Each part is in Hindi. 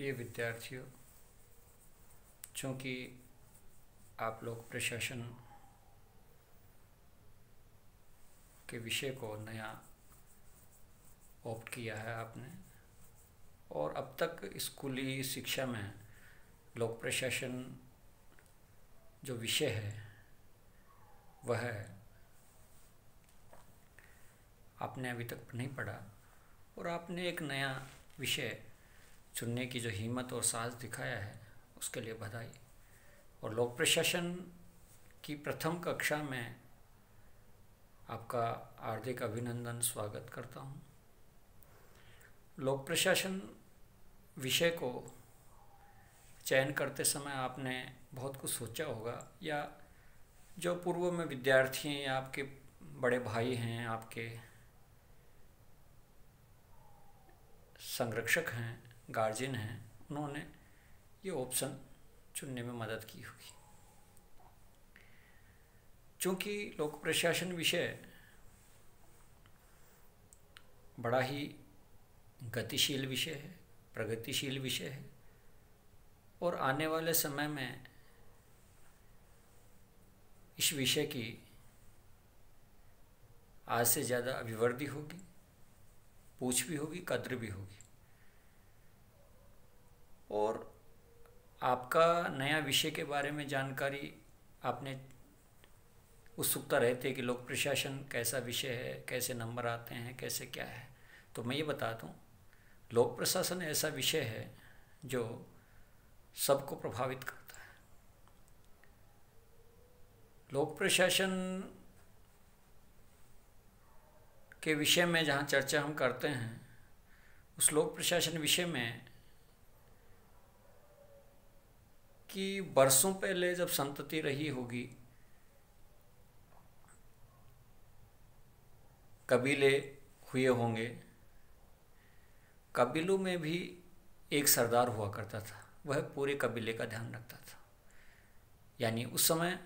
प्रिय विद्यार्थियों चूँकि आप लोग प्रशासन के विषय को नया ऑप्ट किया है आपने और अब तक स्कूली शिक्षा में लोक प्रशासन जो विषय है वह आपने अभी तक नहीं पढ़ा और आपने एक नया विषय चुनने की जो हिम्मत और साहस दिखाया है उसके लिए बधाई और लोक प्रशासन की प्रथम कक्षा में आपका हार्दिक अभिनंदन स्वागत करता हूँ लोक प्रशासन विषय को चयन करते समय आपने बहुत कुछ सोचा होगा या जो पूर्व में विद्यार्थी हैं या आपके बड़े भाई हैं आपके संरक्षक हैं गार्जियन हैं उन्होंने ये ऑप्शन चुनने में मदद की होगी चूँकि लोक प्रशासन विषय बड़ा ही गतिशील विषय है प्रगतिशील विषय है और आने वाले समय में इस विषय की आज से ज़्यादा अभिवृद्धि होगी पूछ भी होगी कद्र भी होगी और आपका नया विषय के बारे में जानकारी आपने उत्सुकता रहती है कि लोक प्रशासन कैसा विषय है कैसे नंबर आते हैं कैसे क्या है तो मैं ये बता दूँ लोक प्रशासन ऐसा विषय है जो सबको प्रभावित करता है लोक प्रशासन के विषय में जहाँ चर्चा हम करते हैं उस लोक प्रशासन विषय में कि बरसों पहले जब संतति रही होगी कबीले हुए होंगे कबीलों में भी एक सरदार हुआ करता था वह पूरे कबीले का ध्यान रखता था यानी उस समय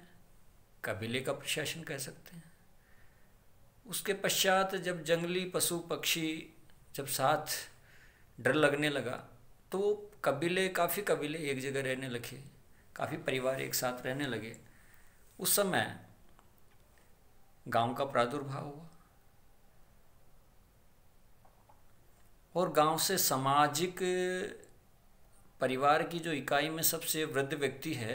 कबीले का प्रशासन कह सकते हैं उसके पश्चात जब जंगली पशु पक्षी जब साथ डर लगने लगा तो कबीले काफ़ी कबीले एक जगह रहने लगे काफ़ी परिवार एक साथ रहने लगे उस समय गांव का प्रादुर्भाव हुआ और गांव से सामाजिक परिवार की जो इकाई में सबसे वृद्ध व्यक्ति है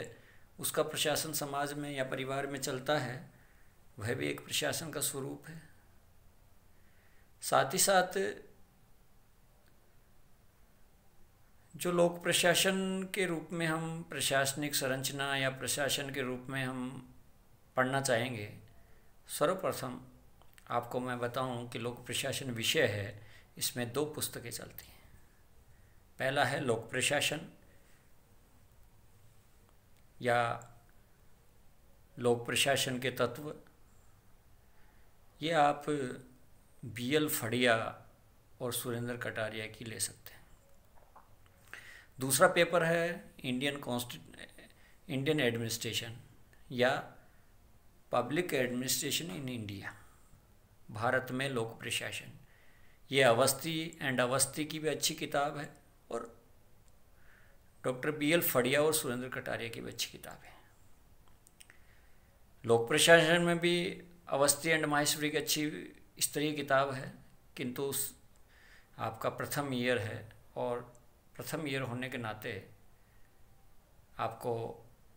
उसका प्रशासन समाज में या परिवार में चलता है वह भी एक प्रशासन का स्वरूप है साथ ही साथ जो लोक प्रशासन के रूप में हम प्रशासनिक संरचना या प्रशासन के रूप में हम पढ़ना चाहेंगे सर्वप्रथम आपको मैं बताऊं कि लोक प्रशासन विषय है इसमें दो पुस्तकें चलती हैं पहला है लोक प्रशासन या लोक प्रशासन के तत्व ये आप बी एल फड़िया और सुरेंद्र कटारिया की ले सकते हैं दूसरा पेपर है इंडियन कॉन्स्टिट इंडियन एडमिनिस्ट्रेशन या public administration in India Bharat में लोक प्रशासन ये अवस्थी एंड अवस्थी की भी अच्छी किताब है और डॉक्टर बी एल फड़िया और सुरेंद्र कटारिया की भी अच्छी किताब है लोक प्रशासन में भी अवस्थी एंड माहेश्वरी की अच्छी स्तरीय किताब है किंतु आपका प्रथम ईयर है और प्रथम ईयर होने के नाते आपको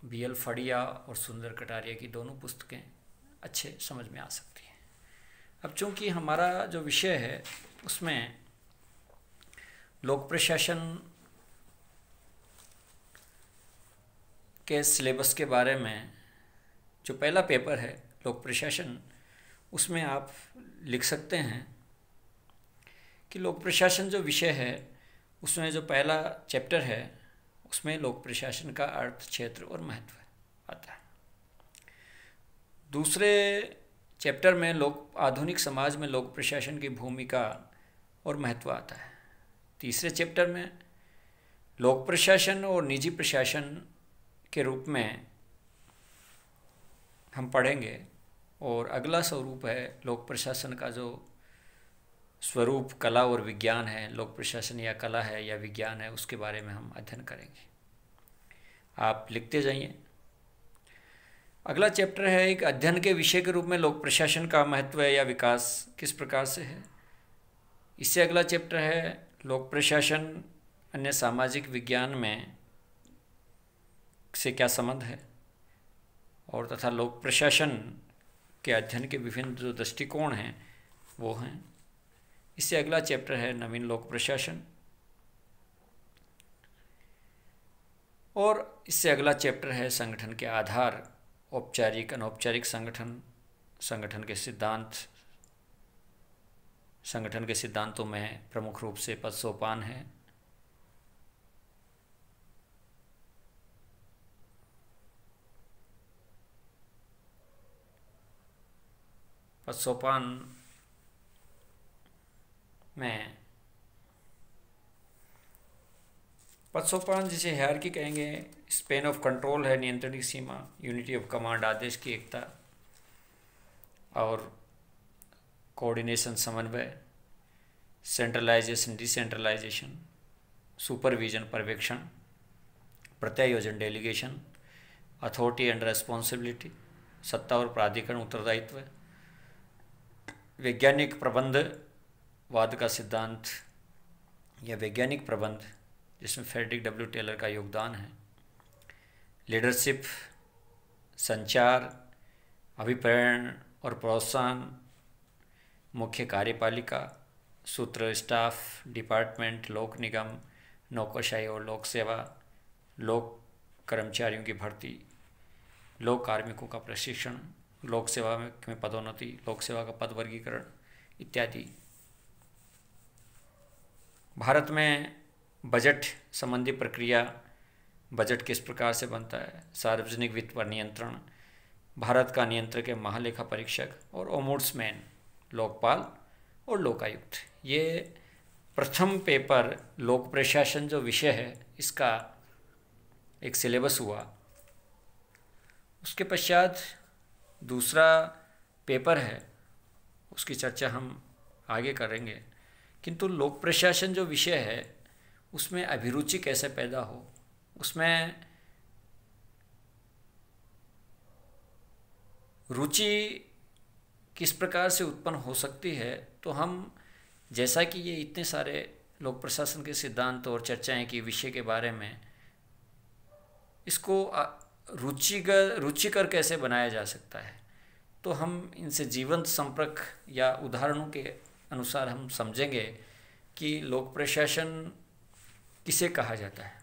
बी एल फड़िया और सुंदर कटारिया की दोनों पुस्तकें अच्छे समझ में आ सकती हैं अब चूंकि हमारा जो विषय है उसमें लोक प्रशासन के सिलेबस के बारे में जो पहला पेपर है लोक प्रशासन उसमें आप लिख सकते हैं कि लोक प्रशासन जो विषय है उसमें जो पहला चैप्टर है उसमें लोक प्रशासन का अर्थ क्षेत्र और महत्व आता है दूसरे चैप्टर में लोक आधुनिक समाज में लोक प्रशासन की भूमिका और महत्व आता है तीसरे चैप्टर में लोक प्रशासन और निजी प्रशासन के रूप में हम पढ़ेंगे और अगला स्वरूप है लोक प्रशासन का जो स्वरूप कला और विज्ञान है लोक प्रशासन या कला है या विज्ञान है उसके बारे में हम अध्ययन करेंगे आप लिखते जाइए अगला चैप्टर है एक अध्ययन के विषय के रूप में लोक प्रशासन का महत्व है या विकास किस प्रकार से है इससे अगला चैप्टर है लोक प्रशासन अन्य सामाजिक विज्ञान में से क्या संबंध है और तथा लोक प्रशासन के अध्ययन के विभिन्न जो दृष्टिकोण हैं वो हैं इससे अगला चैप्टर है नवीन लोक प्रशासन और इससे अगला चैप्टर है संगठन के आधार औपचारिक अनौपचारिक संगठन संगठन के सिद्धांत संगठन के सिद्धांतों में प्रमुख रूप से पद सोपान है पद सोपान में पत्सोपान जिसे हेयर की कहेंगे स्पेन ऑफ कंट्रोल है नियंत्रण की सीमा यूनिटी ऑफ कमांड आदेश की एकता और कोऑर्डिनेशन समन्वय सेंट्रलाइजेशन डिसेंट्रलाइजेशन सुपरविजन पर्यवेक्षण प्रत्यायोजन डेलीगेशन अथॉरिटी एंड रेस्पॉन्सिबिलिटी सत्ता और प्राधिकरण उत्तरदायित्व वैज्ञानिक प्रबंध वाद का सिद्धांत या वैज्ञानिक प्रबंध जिसमें फेडरिक डब्ल्यू टेलर का योगदान है लीडरशिप संचार अभिप्रेरण और प्रोत्साहन मुख्य कार्यपालिका सूत्र स्टाफ डिपार्टमेंट लोक निगम नौकरशाही और लोक सेवा लोक कर्मचारियों की भर्ती लोक कार्मिकों का प्रशिक्षण लोक सेवा में पदोन्नति लोक सेवा का पद वर्गीकरण इत्यादि भारत में बजट संबंधी प्रक्रिया बजट किस प्रकार से बनता है सार्वजनिक वित्त पर नियंत्रण भारत का नियंत्रक है महालेखा परीक्षक और ओमोड्समैन लोकपाल और लोकायुक्त ये प्रथम पेपर लोक प्रशासन जो विषय है इसका एक सिलेबस हुआ उसके पश्चात दूसरा पेपर है उसकी चर्चा हम आगे करेंगे किंतु लोक प्रशासन जो विषय है उसमें अभिरुचि कैसे पैदा हो उसमें रुचि किस प्रकार से उत्पन्न हो सकती है तो हम जैसा कि ये इतने सारे लोक प्रशासन के सिद्धांत और चर्चाएं की विषय के बारे में इसको रुचिगर रुचिकर कैसे बनाया जा सकता है तो हम इनसे जीवंत संपर्क या उदाहरणों के अनुसार हम समझेंगे कि लोक प्रशासन किसे कहा जाता है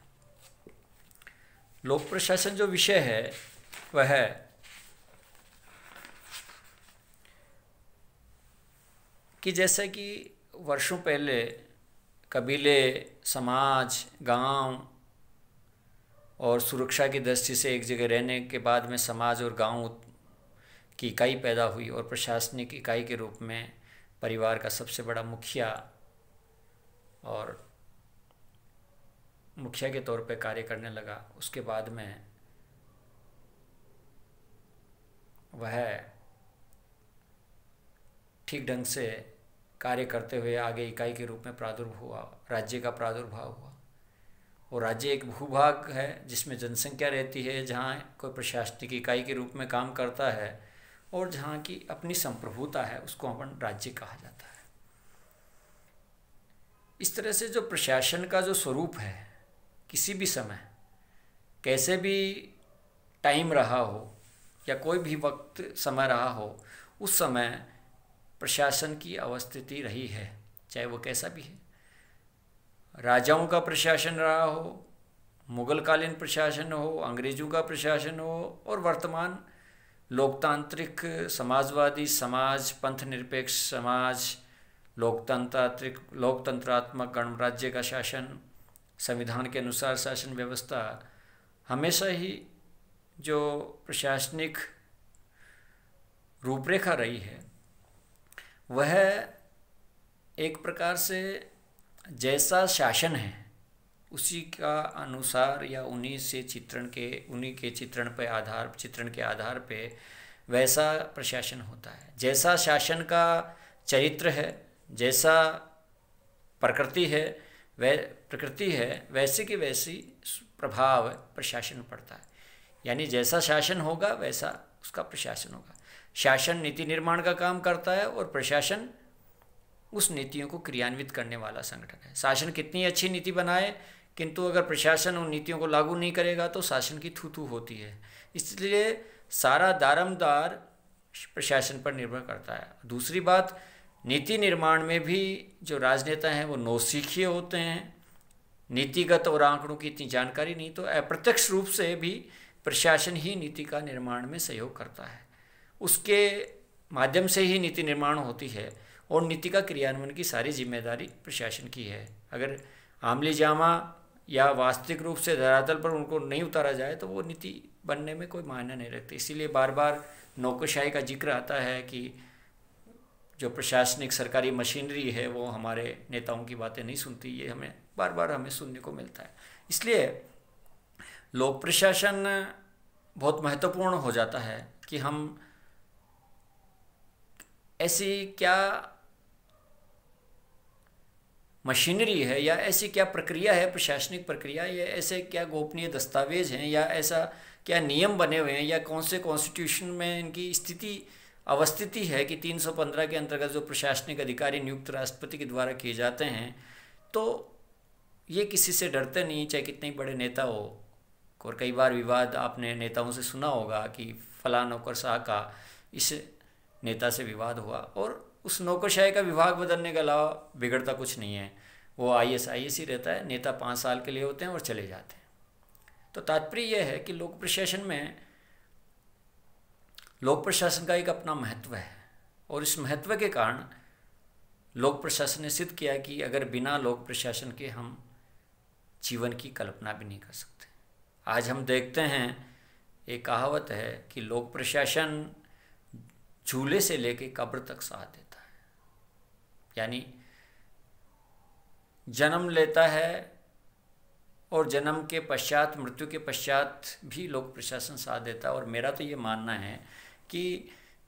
लोक प्रशासन जो विषय है वह है कि जैसे कि वर्षों पहले कबीले समाज गांव और सुरक्षा की दृष्टि से एक जगह रहने के बाद में समाज और गांव की इकाई पैदा हुई और प्रशासनिक इकाई के रूप में परिवार का सबसे बड़ा मुखिया और मुखिया के तौर पे कार्य करने लगा उसके बाद में वह ठीक ढंग से कार्य करते हुए आगे इकाई के रूप में प्रादुर्भाव हुआ राज्य का प्रादुर्भाव हुआ और राज्य एक भूभाग है जिसमें जनसंख्या रहती है जहाँ कोई प्रशासनिक इकाई के रूप में काम करता है और जहाँ की अपनी संप्रभुता है उसको अपन राज्य कहा जाता है इस तरह से जो प्रशासन का जो स्वरूप है किसी भी समय कैसे भी टाइम रहा हो या कोई भी वक्त समय रहा हो उस समय प्रशासन की अवस्थिति रही है चाहे वो कैसा भी है राजाओं का प्रशासन रहा हो मुगलकालीन प्रशासन हो अंग्रेजों का प्रशासन हो और वर्तमान लोकतांत्रिक समाजवादी समाज पंथ निरपेक्ष समाज लोकतंत्रात्रिक लोकतंत्रात्मक गणराज्य का शासन संविधान के अनुसार शासन व्यवस्था हमेशा ही जो प्रशासनिक रूपरेखा रही है वह एक प्रकार से जैसा शासन है उसी का अनुसार या उन्हीं से चित्रण के उन्हीं के चित्रण पर आधार चित्रण के आधार पे वैसा प्रशासन होता है जैसा शासन का चरित्र है जैसा प्रकृति है वै प्रकृति है वैसे की वैसी प्रभाव प्रशासन पड़ता है यानी जैसा शासन होगा वैसा उसका प्रशासन होगा शासन नीति निर्माण का काम करता है और प्रशासन उस नीतियों को क्रियान्वित करने वाला संगठन है शासन कितनी अच्छी नीति बनाए किंतु अगर प्रशासन उन नीतियों को लागू नहीं करेगा तो शासन की थूथू होती है इसलिए सारा दारमदार प्रशासन पर निर्भर करता है दूसरी बात नीति निर्माण में भी जो राजनेता हैं वो नौसीखिए होते हैं नीतिगत और आंकड़ों की इतनी जानकारी नहीं तो अप्रत्यक्ष रूप से भी प्रशासन ही नीति का निर्माण में सहयोग करता है उसके माध्यम से ही नीति निर्माण होती है और नीति का क्रियान्वयन की सारी जिम्मेदारी प्रशासन की है अगर आमली जामा या वास्तविक रूप से धरातल पर उनको नहीं उतारा जाए तो वो नीति बनने में कोई मायने नहीं रखती इसीलिए बार बार नौकरशाही का जिक्र आता है कि जो प्रशासनिक सरकारी मशीनरी है वो हमारे नेताओं की बातें नहीं सुनती ये हमें बार बार हमें सुनने को मिलता है इसलिए लोक प्रशासन बहुत महत्वपूर्ण हो जाता है कि हम ऐसी क्या मशीनरी है या ऐसी क्या प्रक्रिया है प्रशासनिक प्रक्रिया या ऐसे क्या गोपनीय दस्तावेज हैं या ऐसा क्या नियम बने हुए हैं या कौन से कॉन्स्टिट्यूशन में इनकी स्थिति अवस्थिति है कि 315 के अंतर्गत जो प्रशासनिक अधिकारी नियुक्त राष्ट्रपति के द्वारा किए जाते हैं तो ये किसी से डरते नहीं चाहे कितने बड़े नेता हो और कई बार विवाद आपने नेताओं से सुना होगा कि फला नौकर शाह का इस नेता से विवाद हुआ और उस नौकरशाही का विभाग बदलने के अलावा बिगड़ता कुछ नहीं है वो आई एस आई एस ही रहता है नेता पाँच साल के लिए होते हैं और चले जाते हैं तो तात्पर्य यह है कि लोक प्रशासन में लोक प्रशासन का एक अपना महत्व है और इस महत्व के कारण लोक प्रशासन ने सिद्ध किया कि अगर बिना लोक प्रशासन के हम जीवन की कल्पना भी नहीं कर सकते आज हम देखते हैं एक कहावत है कि लोक प्रशासन झूले से लेके कब्र तक साथ देता यानी जन्म लेता है और जन्म के पश्चात मृत्यु के पश्चात भी लोक प्रशासन साथ देता है और मेरा तो ये मानना है कि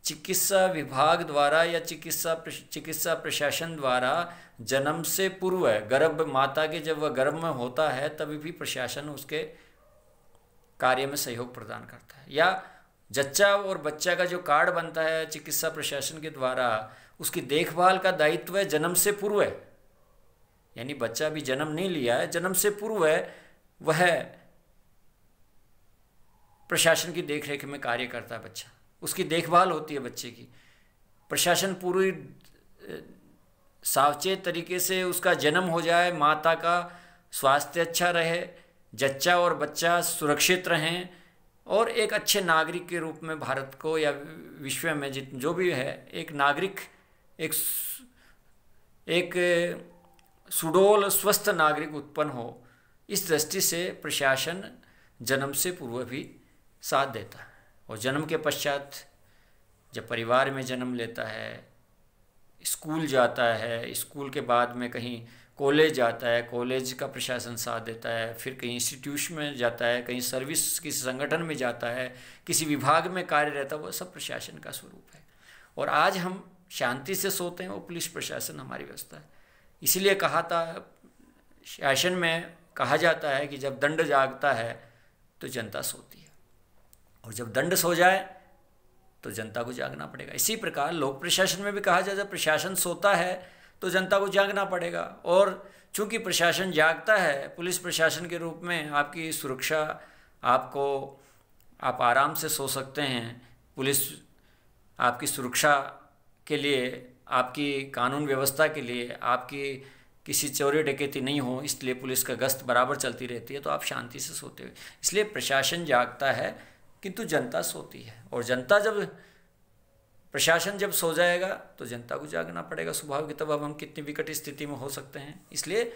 चिकित्सा विभाग द्वारा या चिकित्सा चिकित्सा प्रशासन द्वारा जन्म से पूर्व गर्भ माता के जब वह गर्भ में होता है तभी भी प्रशासन उसके कार्य में सहयोग प्रदान करता है या जच्चा और बच्चा का जो कार्ड बनता है चिकित्सा प्रशासन के द्वारा उसकी देखभाल का दायित्व है जन्म से पूर्व है यानी बच्चा भी जन्म नहीं लिया है जन्म से पूर्व है वह प्रशासन की देखरेख में कार्य करता है बच्चा उसकी देखभाल होती है बच्चे की प्रशासन पूरी सावचेत तरीके से उसका जन्म हो जाए माता का स्वास्थ्य अच्छा रहे जच्चा और बच्चा सुरक्षित रहें और एक अच्छे नागरिक के रूप में भारत को या विश्व में जित जो भी है एक नागरिक एक एक सुडोल स्वस्थ नागरिक उत्पन्न हो इस दृष्टि से प्रशासन जन्म से पूर्व भी साथ देता है और जन्म के पश्चात जब परिवार में जन्म लेता है स्कूल जाता है स्कूल के बाद में कहीं कॉलेज जाता है कॉलेज का प्रशासन साथ देता है फिर कहीं इंस्टीट्यूशन में जाता है कहीं सर्विस किसी संगठन में जाता है किसी विभाग में कार्य रहता है वह सब प्रशासन का स्वरूप है और आज हम शांति से सोते हैं वो पुलिस प्रशासन हमारी व्यवस्था है इसीलिए कहा था शासन में कहा जाता है कि जब दंड जागता है तो जनता सोती है और जब दंड सो जाए तो जनता को जागना पड़ेगा इसी प्रकार लोक प्रशासन में भी कहा जाता है प्रशासन सोता है तो जनता को जागना पड़ेगा और चूंकि प्रशासन जागता है पुलिस प्रशासन के रूप में आपकी सुरक्षा आपको आप आराम से सो सकते हैं पुलिस आपकी सुरक्षा के लिए आपकी कानून व्यवस्था के लिए आपकी किसी चोरी डकैती नहीं हो इसलिए पुलिस का गश्त बराबर चलती रहती है तो आप शांति से सोते हो इसलिए प्रशासन जागता है किंतु जनता सोती है और जनता जब प्रशासन जब सो जाएगा तो जनता को जागना पड़ेगा स्वभाव की तब अब हम कितनी विकट स्थिति में हो सकते हैं इसलिए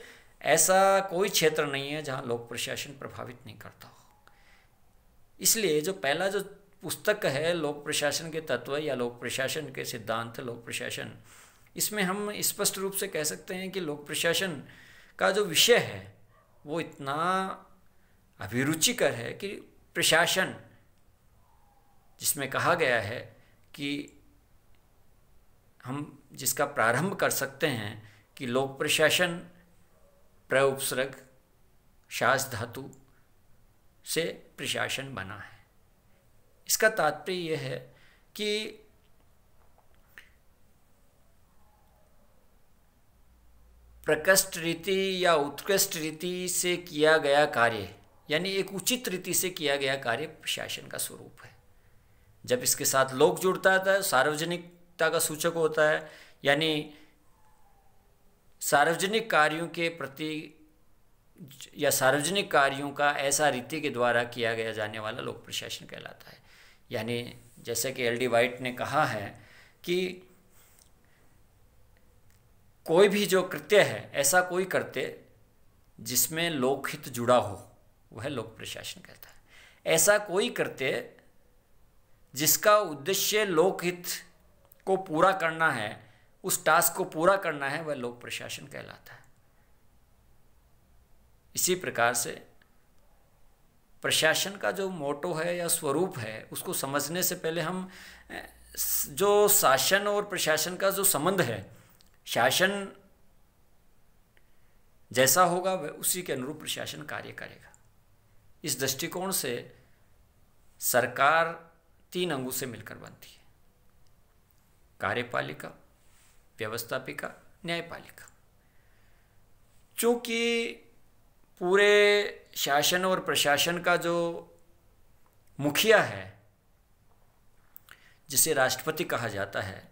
ऐसा कोई क्षेत्र नहीं है जहाँ लोक प्रशासन प्रभावित नहीं करता हो इसलिए जो पहला जो पुस्तक है लोक प्रशासन के तत्व या लोक प्रशासन के सिद्धांत लोक प्रशासन इसमें हम स्पष्ट रूप से कह सकते हैं कि लोक प्रशासन का जो विषय है वो इतना अभिरुचिकर है कि प्रशासन जिसमें कहा गया है कि हम जिसका प्रारंभ कर सकते हैं कि लोक प्रशासन प्रय उपसर्ग शास धातु से प्रशासन बना है इसका तात्पर्य यह है कि प्रकृष्ट रीति या उत्कृष्ट रीति से किया गया कार्य यानी एक उचित रीति से किया गया कार्य शासन का स्वरूप है जब इसके साथ लोक जुड़ता है सार्वजनिकता का सूचक होता है यानी सार्वजनिक कार्यों के प्रति या सार्वजनिक कार्यों का ऐसा रीति के द्वारा किया गया जाने वाला लोक प्रशासन कहलाता है यानी जैसे कि एल डी वाइट ने कहा है कि कोई भी जो कृत्य है ऐसा कोई कृत्य जिसमें लोकहित जुड़ा हो वह लोक प्रशासन कहता है ऐसा कोई कृत्य जिसका उद्देश्य लोकहित को पूरा करना है उस टास्क को पूरा करना है वह लोक प्रशासन कहलाता है इसी प्रकार से प्रशासन का जो मोटो है या स्वरूप है उसको समझने से पहले हम जो शासन और प्रशासन का जो संबंध है शासन जैसा होगा वह उसी के अनुरूप प्रशासन कार्य करेगा इस दृष्टिकोण से सरकार तीन अंगों से मिलकर बनती है कार्यपालिका व्यवस्थापिका न्यायपालिका चूंकि पूरे शासन और प्रशासन का जो मुखिया है जिसे राष्ट्रपति कहा जाता है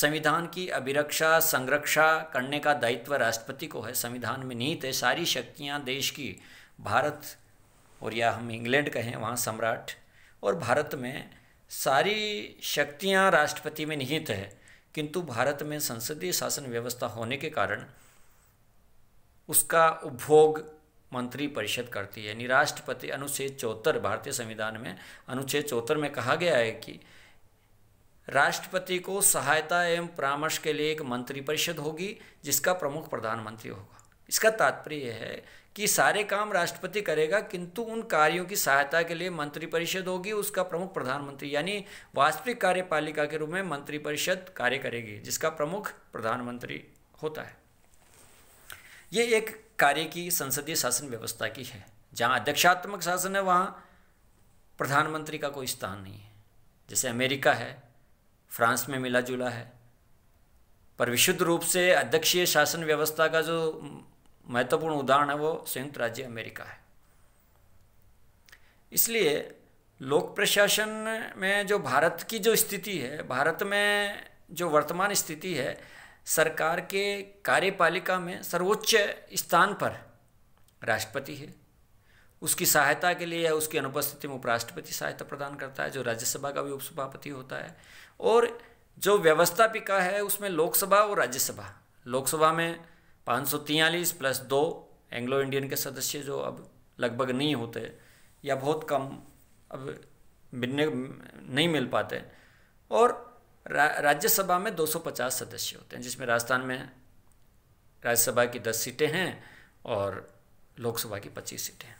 संविधान की अभिरक्षा संरक्षा करने का दायित्व राष्ट्रपति को है संविधान में निहित है सारी शक्तियाँ देश की भारत और या हम इंग्लैंड कहें वहाँ सम्राट और भारत में सारी शक्तियाँ राष्ट्रपति में निहित है किंतु भारत में संसदीय शासन व्यवस्था होने के कारण उसका उपभोग मंत्रिपरिषद करती है निराष्ट्रपति अनुच्छेद चौहत्तर भारतीय संविधान में अनुच्छेद चौहत्तर में कहा गया है कि राष्ट्रपति को सहायता एवं परामर्श के लिए एक मंत्रिपरिषद होगी जिसका प्रमुख प्रधानमंत्री होगा इसका तात्पर्य है कि सारे काम राष्ट्रपति करेगा किंतु उन कार्यों की सहायता के लिए मंत्रिपरिषद होगी उसका प्रमुख प्रधानमंत्री यानी वास्तविक कार्यपालिका के रूप में मंत्रिपरिषद कार्य करेगी जिसका प्रमुख प्रधानमंत्री होता है ये एक कार्य की संसदीय शासन व्यवस्था की है जहाँ अध्यक्षात्मक शासन है वहाँ प्रधानमंत्री का कोई स्थान नहीं है जैसे अमेरिका है फ्रांस में मिला जुला है पर विशुद्ध रूप से अध्यक्षीय शासन व्यवस्था का जो महत्वपूर्ण उदाहरण है वो संयुक्त राज्य अमेरिका है इसलिए लोक प्रशासन में जो भारत की जो स्थिति है भारत में जो वर्तमान स्थिति है सरकार के कार्यपालिका में सर्वोच्च स्थान पर राष्ट्रपति है उसकी सहायता के लिए या उसकी अनुपस्थिति में उपराष्ट्रपति सहायता प्रदान करता है जो राज्यसभा का भी उपसभापति होता है और जो व्यवस्थापिका है उसमें लोकसभा और राज्यसभा लोकसभा में पाँच प्लस दो एंग्लो इंडियन के सदस्य जो अब लगभग नहीं होते या बहुत कम अब मिलने नहीं मिल पाते और रा, राज्यसभा में 250 सदस्य होते हैं जिसमें राजस्थान में राज्यसभा की 10 सीटें हैं और लोकसभा की 25 सीटें हैं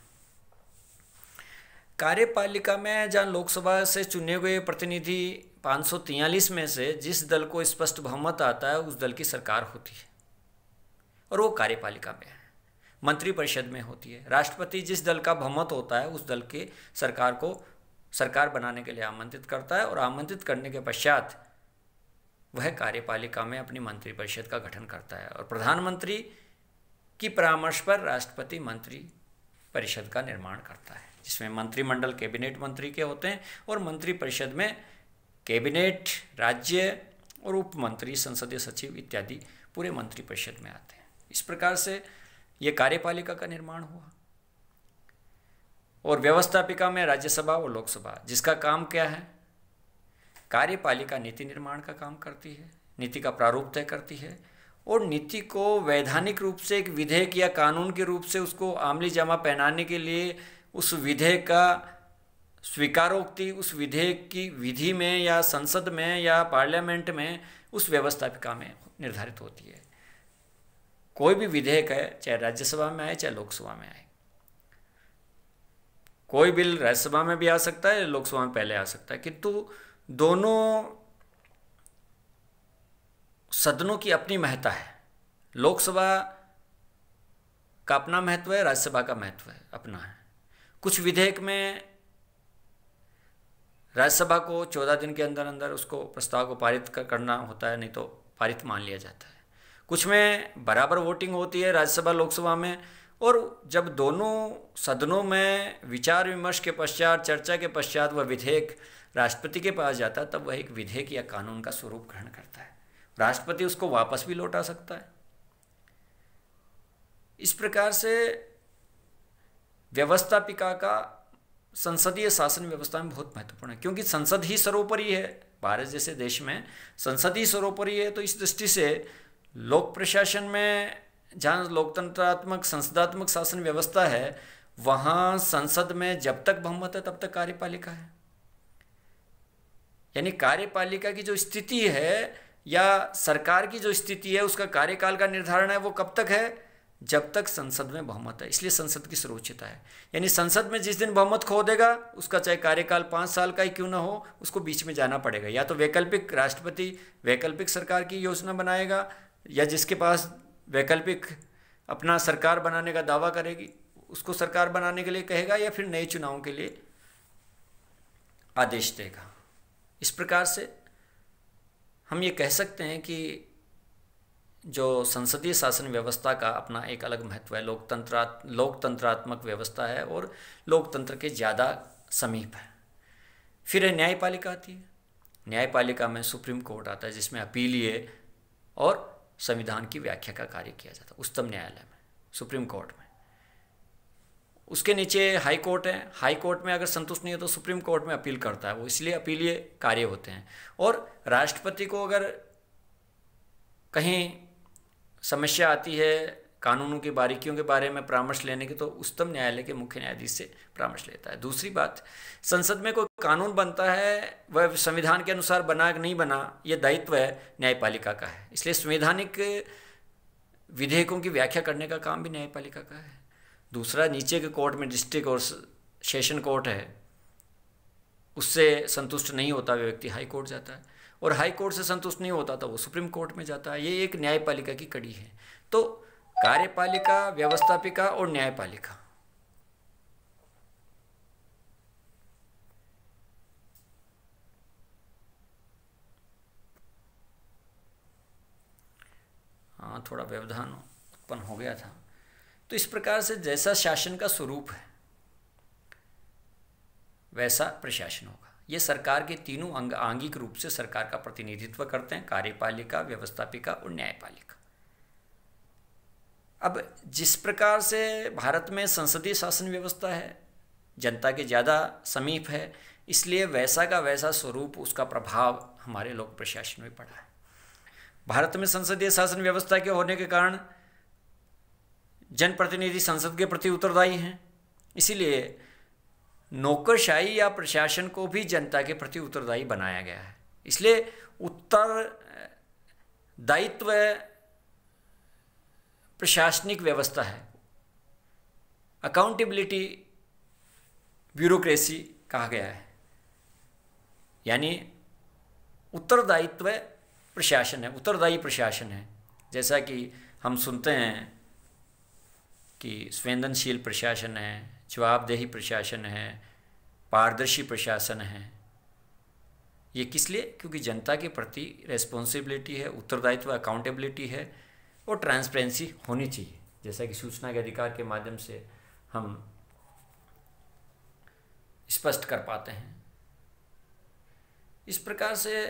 कार्यपालिका में जहाँ लोकसभा से चुने हुए प्रतिनिधि पाँच में से जिस दल को स्पष्ट बहुमत आता है उस दल की सरकार होती है और वो कार्यपालिका में है मंत्रिपरिषद में होती है राष्ट्रपति जिस दल का बहुमत होता है उस दल के सरकार को सरकार बनाने के लिए आमंत्रित करता है और आमंत्रित करने के पश्चात वह कार्यपालिका में अपनी मंत्रिपरिषद का गठन करता है और प्रधानमंत्री की परामर्श पर राष्ट्रपति मंत्री परिषद का निर्माण करता है जिसमें मंत्रिमंडल कैबिनेट मंत्री के होते हैं और मंत्रिपरिषद में कैबिनेट राज्य और उप मंत्री संसदीय सचिव इत्यादि पूरे मंत्रिपरिषद में आते हैं इस प्रकार से ये कार्यपालिका का निर्माण हुआ और व्यवस्थापिका में राज्यसभा और लोकसभा जिसका काम क्या है कार्यपालिका नीति निर्माण का काम करती है नीति का प्रारूप तय करती है और नीति को वैधानिक रूप से एक विधेयक या कानून के रूप से उसको आमली जमा पहनाने के लिए उस विधेयक का स्वीकारोक्ति उस विधेयक की विधि में या संसद में या पार्लियामेंट में उस व्यवस्थापिका में निर्धारित होती है कोई भी विधेयक है चाहे राज्यसभा में आए चाहे लोकसभा में आए कोई बिल राज्यसभा में भी आ सकता है लोकसभा में पहले आ सकता है किंतु दोनों सदनों की अपनी महत्ता है लोकसभा का अपना महत्व है राज्यसभा का महत्व है अपना है कुछ विधेयक में राज्यसभा को चौदह दिन के अंदर अंदर उसको प्रस्ताव को पारित करना होता है नहीं तो पारित मान लिया जाता है कुछ में बराबर वोटिंग होती है राज्यसभा लोकसभा में और जब दोनों सदनों में विचार विमर्श के पश्चात चर्चा के पश्चात वह विधेयक राष्ट्रपति के पास जाता है तब वह एक विधेयक या कानून का स्वरूप ग्रहण करता है राष्ट्रपति उसको वापस भी लौटा सकता है इस प्रकार से व्यवस्थापिका का संसदीय शासन व्यवस्था में बहुत महत्वपूर्ण है क्योंकि संसद ही सर्वोपरि है भारत जैसे देश में संसद ही सर्वोपरि है तो इस दृष्टि से लोक प्रशासन में जहाँ लोकतंत्रात्मक संसदात्मक शासन व्यवस्था है वहाँ संसद में जब तक बहुमत है तब तक कार्यपालिका है यानी कार्यपालिका की जो स्थिति है या सरकार की जो स्थिति है उसका कार्यकाल का निर्धारण है वो कब तक है जब तक संसद में बहुमत है इसलिए संसद की सर्वोच्चता है यानी संसद में जिस दिन बहुमत खो देगा उसका चाहे कार्यकाल पाँच साल का ही क्यों ना हो उसको बीच में जाना पड़ेगा या तो वैकल्पिक राष्ट्रपति वैकल्पिक सरकार की योजना बनाएगा या जिसके पास वैकल्पिक अपना सरकार बनाने का दावा करेगी उसको सरकार बनाने के लिए कहेगा या फिर नए चुनाव के लिए आदेश देगा इस प्रकार से हम ये कह सकते हैं कि जो संसदीय शासन व्यवस्था का अपना एक अलग महत्व है लोकतंत्रा लोकतंत्रात्मक व्यवस्था है और लोकतंत्र के ज़्यादा समीप है फिर है न्यायपालिका आती है न्यायपालिका में सुप्रीम कोर्ट आता है जिसमें अपीलीय और संविधान की व्याख्या का कार्य किया जाता है उच्चतम न्यायालय में सुप्रीम कोर्ट में उसके नीचे हाई कोर्ट है हाई कोर्ट में अगर संतुष्ट नहीं है तो सुप्रीम कोर्ट में अपील करता है वो इसलिए अपीलीय कार्य होते हैं और राष्ट्रपति को अगर कहीं समस्या आती है कानूनों की बारीकियों के बारे में परामर्श लेने की तो उच्चतम न्यायालय के मुख्य न्यायाधीश से परामर्श लेता है दूसरी बात संसद में कोई कानून बनता है वह संविधान के अनुसार बना कि नहीं बना ये दायित्व है न्यायपालिका का है इसलिए संवैधानिक विधेयकों की व्याख्या करने का काम भी न्यायपालिका का है दूसरा नीचे के कोर्ट में डिस्ट्रिक्ट और सेशन कोर्ट है उससे संतुष्ट नहीं होता वह व्यक्ति हाई कोर्ट जाता है और हाई कोर्ट से संतुष्ट नहीं होता तो वो सुप्रीम कोर्ट में जाता है ये एक न्यायपालिका की कड़ी है तो कार्यपालिका व्यवस्थापिका और न्यायपालिका हाँ थोड़ा व्यवधान उत्पन्न हो गया था तो इस प्रकार से जैसा शासन का स्वरूप है वैसा प्रशासन होगा ये सरकार के तीनों अंग आंगिक रूप से सरकार का प्रतिनिधित्व करते हैं कार्यपालिका व्यवस्थापिका और न्यायपालिका अब जिस प्रकार से भारत में संसदीय शासन व्यवस्था है जनता के ज़्यादा समीप है इसलिए वैसा का वैसा स्वरूप उसका प्रभाव हमारे लोक प्रशासन में पड़ा है भारत में संसदीय शासन व्यवस्था के होने के कारण जनप्रतिनिधि संसद के प्रति उत्तरदायी हैं इसीलिए नौकरशाही या प्रशासन को भी जनता के प्रति उत्तरदायी बनाया गया है इसलिए उत्तर दायित्व प्रशासनिक व्यवस्था है अकाउंटेबिलिटी ब्यूरोक्रेसी कहा गया है यानी उत्तरदायित्व प्रशासन है उत्तरदायी प्रशासन है जैसा कि हम सुनते हैं कि संवेदनशील प्रशासन है जवाबदेही प्रशासन है पारदर्शी प्रशासन है ये किस लिए क्योंकि जनता के प्रति रेस्पॉन्सिबिलिटी है उत्तरदायित्व अकाउंटेबिलिटी है और ट्रांसपेरेंसी होनी चाहिए जैसा कि सूचना के अधिकार के माध्यम से हम स्पष्ट कर पाते हैं इस प्रकार से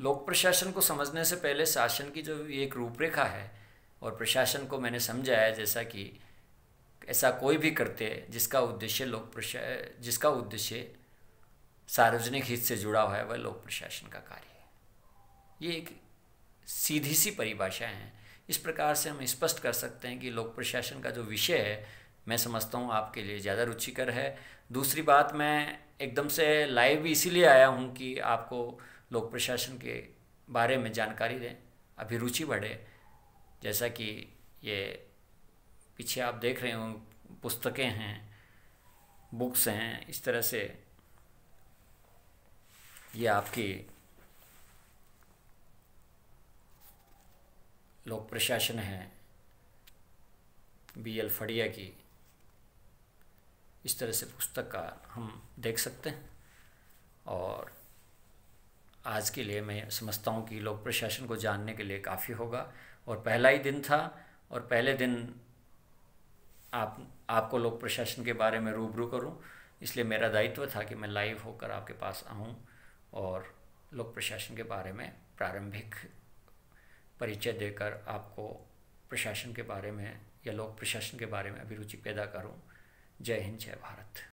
लोक प्रशासन को समझने से पहले शासन की जो एक रूपरेखा है और प्रशासन को मैंने समझाया जैसा कि ऐसा कोई भी करते हैं जिसका उद्देश्य लोक प्रशासन जिसका उद्देश्य सार्वजनिक हित से जुड़ा हुआ है वह लोक प्रशासन का कार्य है ये एक सीधी सी परिभाषाएं हैं इस प्रकार से हम स्पष्ट कर सकते हैं कि लोक प्रशासन का जो विषय है मैं समझता हूँ आपके लिए ज़्यादा रुचिकर है दूसरी बात मैं एकदम से लाइव भी इसीलिए आया हूँ कि आपको लोक प्रशासन के बारे में जानकारी दें अभी रुचि बढ़े जैसा कि ये पीछे आप देख रहे हो पुस्तकें हैं बुक्स हैं इस तरह से ये आपकी लोक प्रशासन है बी एल फड़िया की इस तरह से पुस्तक का हम देख सकते हैं और आज के लिए मैं समझता हूँ कि लोक प्रशासन को जानने के लिए काफ़ी होगा और पहला ही दिन था और पहले दिन आप आपको लोक प्रशासन के बारे में रूबरू करूं इसलिए मेरा दायित्व था कि मैं लाइव होकर आपके पास आऊं और लोक प्रशासन के बारे में प्रारंभिक परिचय देकर आपको प्रशासन के बारे में या लोक प्रशासन के बारे में अभिरुचि पैदा करूं जय हिंद जय भारत